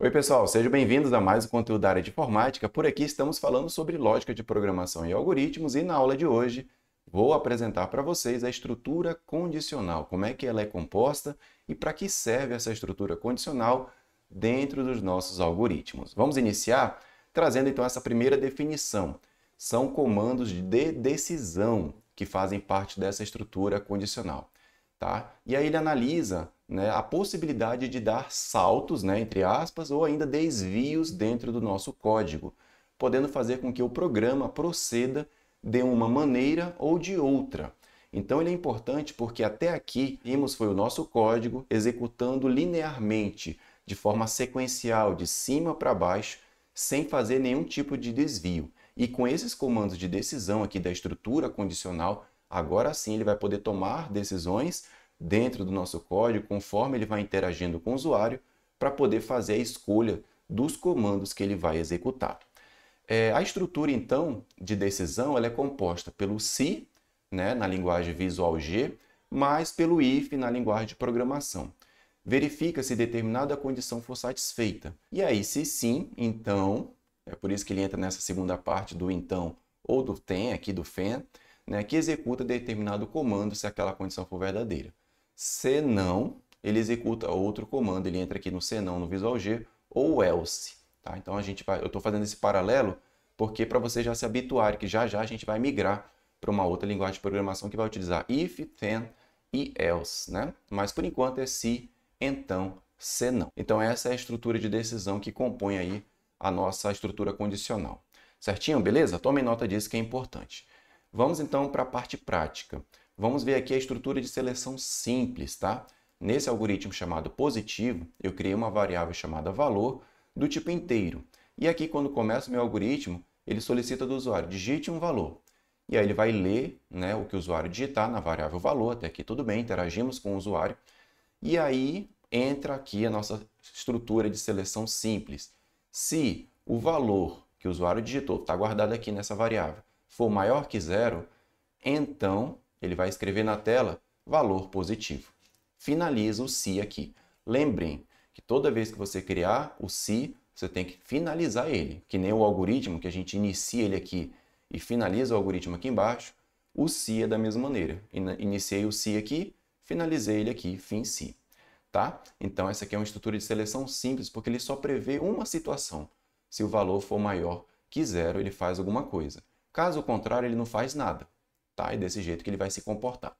Oi, pessoal, sejam bem-vindos a mais um conteúdo da área de informática. Por aqui estamos falando sobre lógica de programação e algoritmos e na aula de hoje vou apresentar para vocês a estrutura condicional, como é que ela é composta e para que serve essa estrutura condicional dentro dos nossos algoritmos. Vamos iniciar trazendo então essa primeira definição. São comandos de decisão que fazem parte dessa estrutura condicional. Tá? E aí ele analisa né, a possibilidade de dar saltos, né, entre aspas, ou ainda desvios dentro do nosso código, podendo fazer com que o programa proceda de uma maneira ou de outra. Então ele é importante porque até aqui vimos foi o nosso código executando linearmente, de forma sequencial, de cima para baixo, sem fazer nenhum tipo de desvio. E com esses comandos de decisão aqui da estrutura condicional, agora sim ele vai poder tomar decisões dentro do nosso código, conforme ele vai interagindo com o usuário, para poder fazer a escolha dos comandos que ele vai executar. É, a estrutura, então, de decisão ela é composta pelo se, né, na linguagem Visual G, mais pelo if na linguagem de programação. Verifica se determinada condição for satisfeita. E aí, se sim, então, é por isso que ele entra nessa segunda parte do então ou do tem, aqui do FEN, né, que executa determinado comando se aquela condição for verdadeira. Se não, ele executa outro comando, ele entra aqui no se não no Visual G ou else. Tá? Então a gente vai, eu estou fazendo esse paralelo porque para você já se habituar que já já a gente vai migrar para uma outra linguagem de programação que vai utilizar if, then e else, né? Mas por enquanto é se, então, se não. Então essa é a estrutura de decisão que compõe aí a nossa estrutura condicional. Certinho? Beleza? Tomem nota disso que é importante. Vamos então para a parte prática. Vamos ver aqui a estrutura de seleção simples, tá? Nesse algoritmo chamado positivo, eu criei uma variável chamada valor do tipo inteiro. E aqui, quando começa o meu algoritmo, ele solicita do usuário, digite um valor. E aí ele vai ler né, o que o usuário digitar na variável valor, até aqui tudo bem, interagimos com o usuário. E aí entra aqui a nossa estrutura de seleção simples. Se o valor que o usuário digitou está guardado aqui nessa variável for maior que zero, então ele vai escrever na tela valor positivo. Finaliza o se aqui. Lembrem que toda vez que você criar o se, você tem que finalizar ele. Que nem o algoritmo, que a gente inicia ele aqui e finaliza o algoritmo aqui embaixo, o se é da mesma maneira. Iniciei o se aqui, finalizei ele aqui, fim se. Tá? Então essa aqui é uma estrutura de seleção simples, porque ele só prevê uma situação. Se o valor for maior que zero, ele faz alguma coisa. Caso contrário, ele não faz nada, tá? É desse jeito que ele vai se comportar.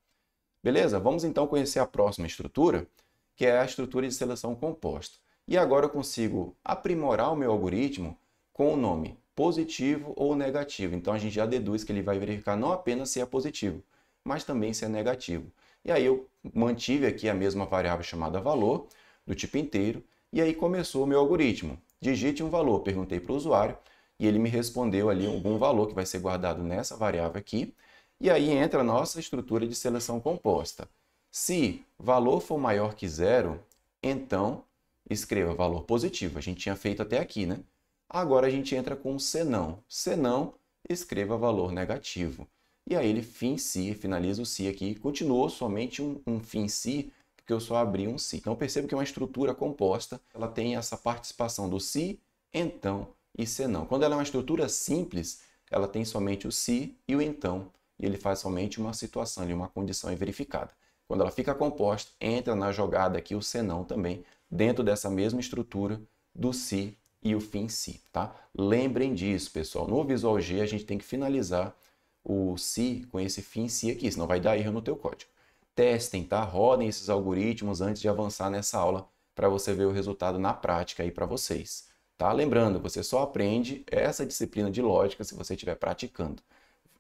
Beleza? Vamos então conhecer a próxima estrutura, que é a estrutura de seleção composta. E agora eu consigo aprimorar o meu algoritmo com o nome positivo ou negativo. Então a gente já deduz que ele vai verificar não apenas se é positivo, mas também se é negativo. E aí eu mantive aqui a mesma variável chamada valor, do tipo inteiro, e aí começou o meu algoritmo. Digite um valor, perguntei para o usuário, e ele me respondeu ali algum valor que vai ser guardado nessa variável aqui. E aí entra a nossa estrutura de seleção composta. Se valor for maior que zero, então escreva valor positivo. A gente tinha feito até aqui, né? Agora a gente entra com senão. Senão, escreva valor negativo. E aí ele fim se finaliza o si aqui, continuou somente um, um fim se porque eu só abri um si. Então percebo que é uma estrutura composta, ela tem essa participação do si, então, e senão. Quando ela é uma estrutura simples, ela tem somente o se e o então, e ele faz somente uma situação uma condição verificada. Quando ela fica composta, entra na jogada aqui o senão também, dentro dessa mesma estrutura do se e o fim si, tá? Lembrem disso, pessoal. No Visual G, a gente tem que finalizar o si com esse fim si aqui, senão vai dar erro no teu código. Testem, tá? Rodem esses algoritmos antes de avançar nessa aula para você ver o resultado na prática aí para vocês. Tá? Lembrando, você só aprende essa disciplina de lógica se você estiver praticando.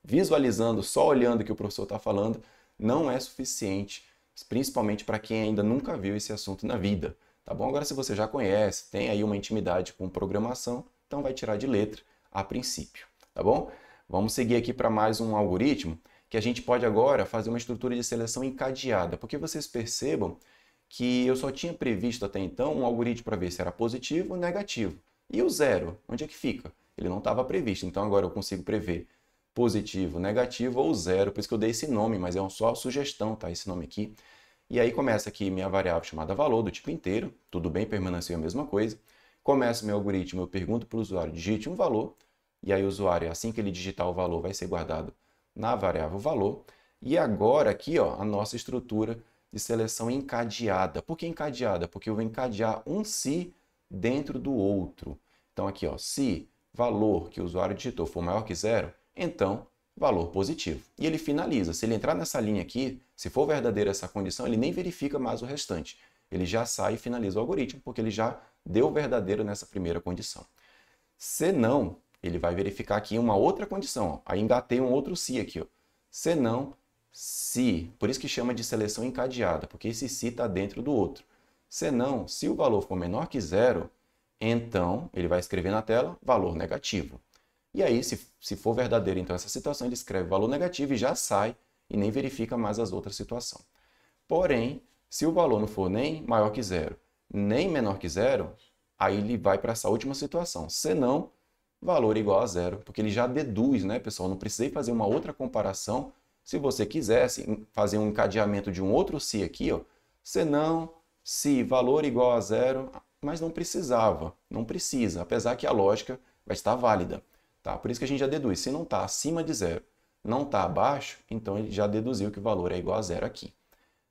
Visualizando, só olhando o que o professor está falando, não é suficiente, principalmente para quem ainda nunca viu esse assunto na vida. Tá bom? Agora, se você já conhece, tem aí uma intimidade com programação, então vai tirar de letra a princípio. Tá bom? Vamos seguir aqui para mais um algoritmo que a gente pode agora fazer uma estrutura de seleção encadeada, porque vocês percebam que eu só tinha previsto até então um algoritmo para ver se era positivo ou negativo. E o zero, onde é que fica? Ele não estava previsto, então agora eu consigo prever positivo, negativo ou zero, por isso que eu dei esse nome, mas é só sugestão, tá? Esse nome aqui. E aí começa aqui minha variável chamada valor do tipo inteiro, tudo bem, permaneceu a mesma coisa. Começa meu algoritmo, eu pergunto para o usuário, digite um valor, e aí o usuário, assim que ele digitar o valor, vai ser guardado na variável valor. E agora aqui, ó, a nossa estrutura de seleção encadeada. Por que encadeada? Porque eu vou encadear um si dentro do outro. Então aqui, ó, se valor que o usuário digitou for maior que zero, então valor positivo. E ele finaliza. Se ele entrar nessa linha aqui, se for verdadeira essa condição, ele nem verifica mais o restante. Ele já sai e finaliza o algoritmo, porque ele já deu verdadeiro nessa primeira condição. Se não, ele vai verificar aqui uma outra condição. Ó. Aí engatei um outro se si aqui. Ó. Se não, se, por isso que chama de seleção encadeada, porque esse se está dentro do outro. Senão, se o valor for menor que zero, então ele vai escrever na tela valor negativo. E aí, se, se for verdadeiro, então essa situação, ele escreve valor negativo e já sai e nem verifica mais as outras situações. Porém, se o valor não for nem maior que zero, nem menor que zero, aí ele vai para essa última situação. Senão, valor igual a zero, porque ele já deduz, né, pessoal? Eu não precisei fazer uma outra comparação se você quisesse assim, fazer um encadeamento de um outro se aqui, ó, senão se valor igual a zero, mas não precisava, não precisa, apesar que a lógica vai estar válida. Tá? Por isso que a gente já deduz, se não está acima de zero, não está abaixo, então ele já deduziu que o valor é igual a zero aqui.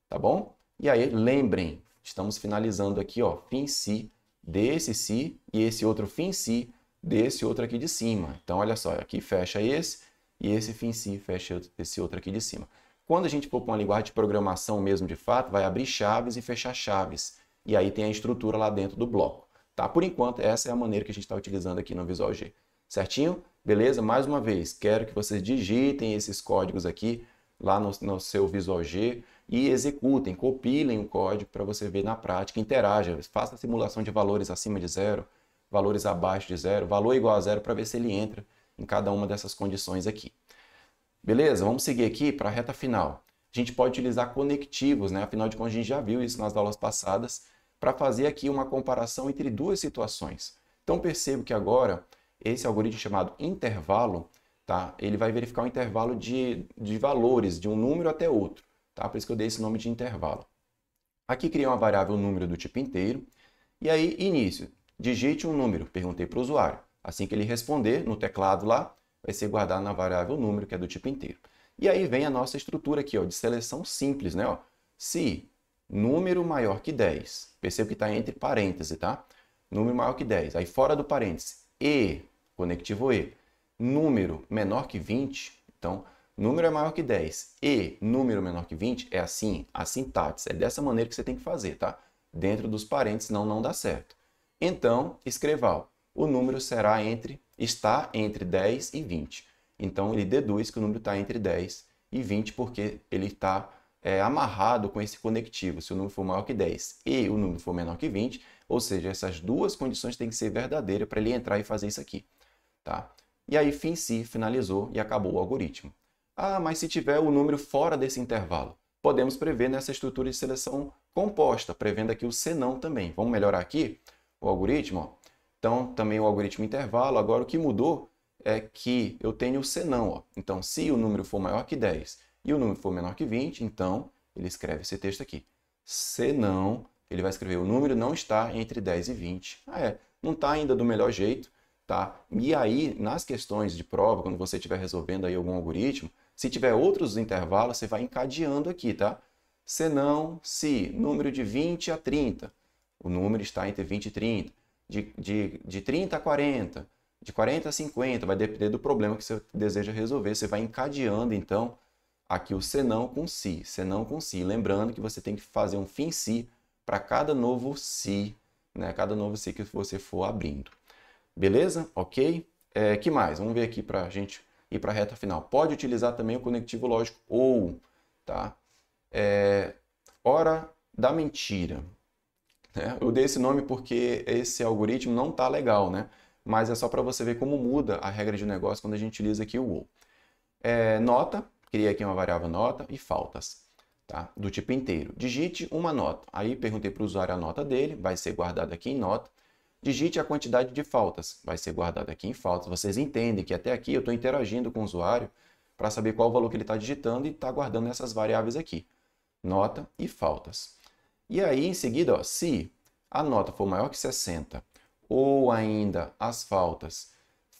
Tá bom? E aí, lembrem, estamos finalizando aqui, ó, fim si desse si e esse outro fim si desse outro aqui de cima. Então, olha só, aqui fecha esse, e esse fim sim fecha esse outro aqui de cima. Quando a gente for para uma linguagem de programação mesmo de fato, vai abrir chaves e fechar chaves. E aí tem a estrutura lá dentro do bloco. Tá? Por enquanto, essa é a maneira que a gente está utilizando aqui no Visual G. Certinho? Beleza? Mais uma vez, quero que vocês digitem esses códigos aqui lá no, no seu Visual G e executem, compilem o código para você ver na prática, interaja, faça a simulação de valores acima de zero, valores abaixo de zero, valor igual a zero para ver se ele entra em cada uma dessas condições aqui. Beleza? Vamos seguir aqui para a reta final. A gente pode utilizar conectivos, né? afinal de contas a gente já viu isso nas aulas passadas, para fazer aqui uma comparação entre duas situações. Então percebo que agora esse algoritmo chamado intervalo, tá? ele vai verificar o um intervalo de, de valores de um número até outro. Tá? Por isso que eu dei esse nome de intervalo. Aqui criei uma variável número do tipo inteiro. E aí, início. Digite um número. Perguntei para o usuário. Assim que ele responder no teclado lá, vai ser guardado na variável número, que é do tipo inteiro. E aí vem a nossa estrutura aqui, ó, de seleção simples, né? Ó. Se número maior que 10, perceba que está entre parênteses, tá? Número maior que 10, aí fora do parêntese, e, conectivo e, número menor que 20, então, número é maior que 10 e número menor que 20 é assim, a sintaxe, é dessa maneira que você tem que fazer, tá? Dentro dos parênteses, não, não dá certo. Então, escreval o número será entre está entre 10 e 20. Então ele deduz que o número está entre 10 e 20 porque ele está é, amarrado com esse conectivo. Se o número for maior que 10 e o número for menor que 20, ou seja, essas duas condições têm que ser verdadeiras para ele entrar e fazer isso aqui. Tá? E aí fim se finalizou e acabou o algoritmo. Ah, mas se tiver o número fora desse intervalo, podemos prever nessa estrutura de seleção composta, prevendo aqui o senão também. Vamos melhorar aqui o algoritmo. Então, também o algoritmo intervalo. Agora, o que mudou é que eu tenho o senão. Ó. Então, se o número for maior que 10 e o número for menor que 20, então ele escreve esse texto aqui. Senão, ele vai escrever o número não está entre 10 e 20. Ah, é, não está ainda do melhor jeito, tá? E aí, nas questões de prova, quando você estiver resolvendo aí algum algoritmo, se tiver outros intervalos, você vai encadeando aqui, tá? Senão, se, número de 20 a 30. O número está entre 20 e 30 de, de, de 30 a 40, de 40 a 50, vai depender do problema que você deseja resolver. Você vai encadeando, então, aqui o senão com si, senão com si. Lembrando que você tem que fazer um fim si para cada novo si, né? cada novo si que você for abrindo. Beleza? Ok? É, que mais? Vamos ver aqui para a gente ir para a reta final. Pode utilizar também o conectivo lógico ou, tá? É, hora da mentira. Né? Eu dei esse nome porque esse algoritmo não está legal, né? mas é só para você ver como muda a regra de negócio quando a gente utiliza aqui o ou. É, nota, criei aqui uma variável nota e faltas, tá? do tipo inteiro. Digite uma nota. Aí perguntei para o usuário a nota dele, vai ser guardada aqui em nota. Digite a quantidade de faltas, vai ser guardada aqui em faltas. Vocês entendem que até aqui eu estou interagindo com o usuário para saber qual o valor que ele está digitando e está guardando essas variáveis aqui, nota e faltas. E aí, em seguida, ó, se a nota for maior que 60 ou ainda as faltas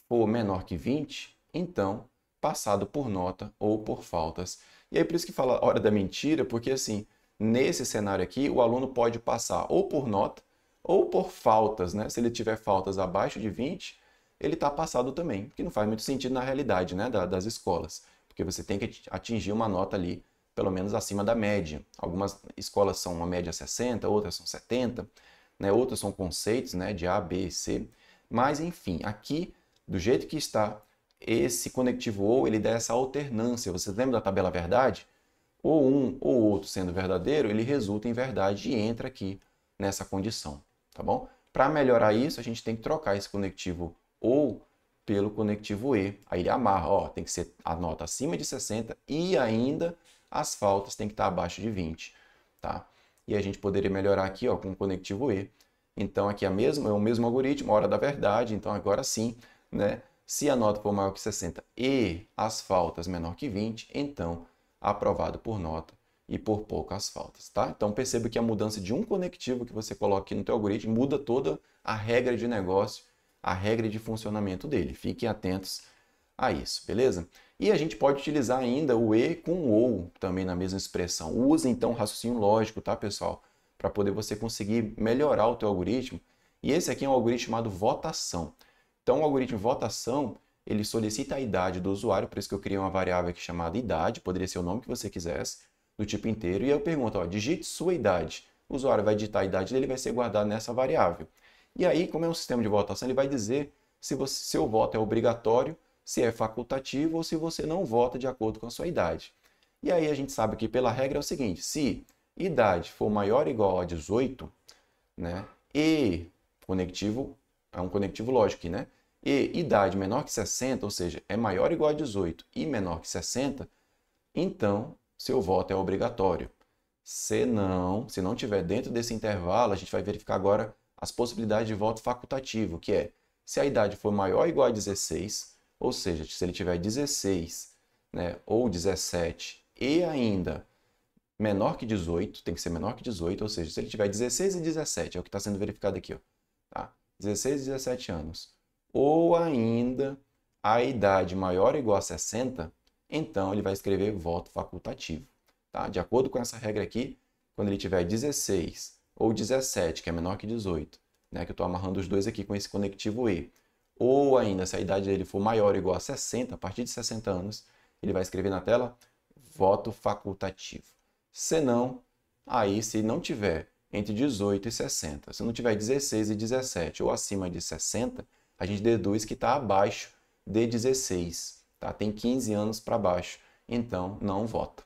for menor que 20, então passado por nota ou por faltas. E aí por isso que fala hora da mentira, porque assim, nesse cenário aqui, o aluno pode passar ou por nota ou por faltas, né? Se ele tiver faltas abaixo de 20, ele está passado também, que não faz muito sentido na realidade né? Da, das escolas, porque você tem que atingir uma nota ali pelo menos acima da média. Algumas escolas são uma média 60, outras são 70, né? outras são conceitos né? de A, B e C. Mas, enfim, aqui, do jeito que está, esse conectivo OU, ele dá essa alternância. Você lembra da tabela verdade? Ou um ou outro sendo verdadeiro, ele resulta em verdade e entra aqui nessa condição, tá bom? Para melhorar isso, a gente tem que trocar esse conectivo OU pelo conectivo E. Aí ele amarra, ó, tem que ser a nota acima de 60 e ainda as faltas têm que estar abaixo de 20, tá? E a gente poderia melhorar aqui ó, com o conectivo E. Então aqui é, mesma, é o mesmo algoritmo, hora da verdade, então agora sim, né? Se a nota for maior que 60 e as faltas menor que 20, então aprovado por nota e por pouco as faltas, tá? Então perceba que a mudança de um conectivo que você coloca aqui no teu algoritmo muda toda a regra de negócio, a regra de funcionamento dele. Fiquem atentos a isso, beleza? E a gente pode utilizar ainda o e com o ou também na mesma expressão. Usa então raciocínio lógico, tá, pessoal? Para poder você conseguir melhorar o teu algoritmo. E esse aqui é um algoritmo chamado votação. Então, o algoritmo votação, ele solicita a idade do usuário, por isso que eu criei uma variável aqui chamada idade, poderia ser o nome que você quisesse, do tipo inteiro. E eu pergunto, ó, digite sua idade. O usuário vai digitar a idade dele vai ser guardado nessa variável. E aí, como é um sistema de votação, ele vai dizer se você, seu voto é obrigatório se é facultativo ou se você não vota de acordo com a sua idade. E aí a gente sabe que pela regra é o seguinte: se idade for maior ou igual a 18, né, e conectivo é um conectivo lógico, aqui, né? E idade menor que 60, ou seja, é maior ou igual a 18 e menor que 60, então seu voto é obrigatório. Se não, se não tiver dentro desse intervalo, a gente vai verificar agora as possibilidades de voto facultativo, que é se a idade for maior ou igual a 16, ou seja, se ele tiver 16 né, ou 17 e ainda menor que 18, tem que ser menor que 18, ou seja, se ele tiver 16 e 17, é o que está sendo verificado aqui, ó, tá? 16 e 17 anos, ou ainda a idade maior ou igual a 60, então ele vai escrever voto facultativo. Tá? De acordo com essa regra aqui, quando ele tiver 16 ou 17, que é menor que 18, né, que eu estou amarrando os dois aqui com esse conectivo E, ou ainda, se a idade dele for maior ou igual a 60, a partir de 60 anos, ele vai escrever na tela voto facultativo. Se não, aí se não tiver entre 18 e 60, se não tiver 16 e 17 ou acima de 60, a gente deduz que está abaixo de 16, tá? tem 15 anos para baixo, então não vota.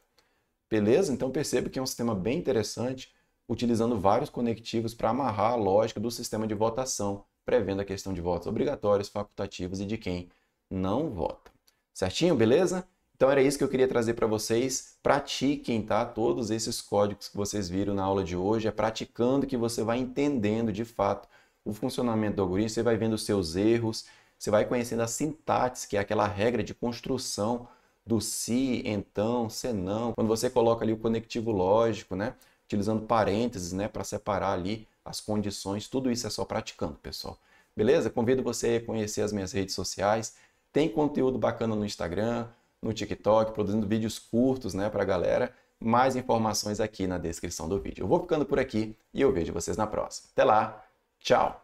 Beleza? Então perceba que é um sistema bem interessante, utilizando vários conectivos para amarrar a lógica do sistema de votação prevendo a questão de votos obrigatórios, facultativos e de quem não vota. Certinho, beleza? Então era isso que eu queria trazer para vocês. Pratiquem, tá? Todos esses códigos que vocês viram na aula de hoje, é praticando que você vai entendendo de fato o funcionamento do algoritmo, você vai vendo os seus erros, você vai conhecendo a sintaxe, que é aquela regra de construção do se, si, então, senão. Quando você coloca ali o conectivo lógico, né? utilizando parênteses, né, para separar ali as condições. Tudo isso é só praticando, pessoal. Beleza? Convido você a conhecer as minhas redes sociais. Tem conteúdo bacana no Instagram, no TikTok, produzindo vídeos curtos, né, para a galera. Mais informações aqui na descrição do vídeo. Eu vou ficando por aqui e eu vejo vocês na próxima. Até lá, tchau!